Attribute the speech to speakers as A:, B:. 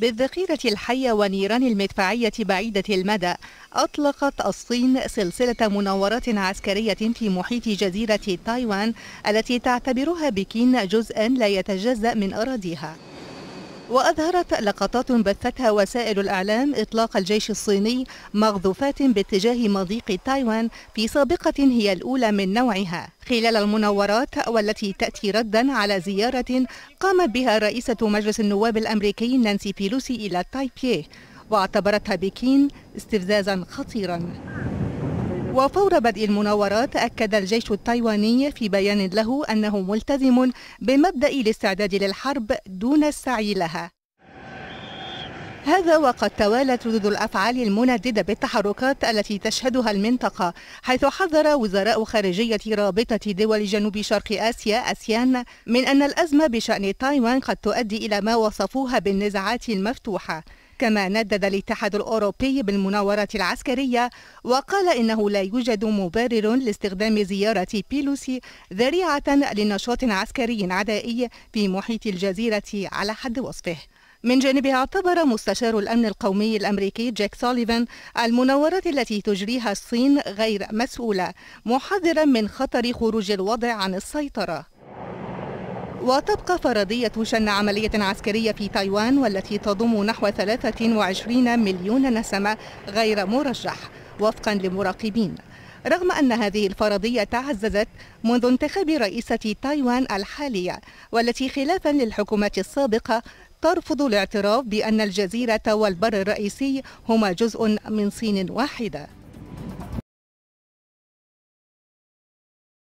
A: بالذخيرة الحية ونيران المدفعية بعيدة المدى أطلقت الصين سلسلة مناورات عسكرية في محيط جزيرة تايوان التي تعتبرها بكين جزءا لا يتجزأ من أراضيها وأظهرت لقطات بثتها وسائل الإعلام إطلاق الجيش الصيني مغذوفات باتجاه مضيق تايوان في سابقة هي الأولى من نوعها خلال المناورات والتي تأتي ردا على زيارة قامت بها رئيسة مجلس النواب الأمريكي نانسي بيلوسي إلى تايبيه واعتبرتها بكين استفزازا خطيرا وفور بدء المناورات أكد الجيش التايواني في بيان له أنه ملتزم بمبدأ الاستعداد للحرب دون السعي لها هذا وقد توالت ردود الافعال المندده بالتحركات التي تشهدها المنطقه حيث حذر وزراء خارجيه رابطه دول جنوب شرق اسيا اسيان من ان الازمه بشان تايوان قد تؤدي الى ما وصفوها بالنزاعات المفتوحه كما ندد الاتحاد الأوروبي بالمناورة العسكرية وقال إنه لا يوجد مبرر لاستخدام زيارة بيلوسي ذريعة لنشاط عسكري عدائي في محيط الجزيرة على حد وصفه من جانبها اعتبر مستشار الأمن القومي الأمريكي جاك سوليفان المناورات التي تجريها الصين غير مسؤولة محذرا من خطر خروج الوضع عن السيطرة وتبقى فرضية شن عملية عسكرية في تايوان والتي تضم نحو 23 مليون نسمة غير مرجح وفقا لمراقبين رغم أن هذه الفرضية تعززت منذ انتخاب رئيسة تايوان الحالية والتي خلافا للحكومات السابقة ترفض الاعتراف بأن الجزيرة والبر الرئيسي هما جزء من صين واحدة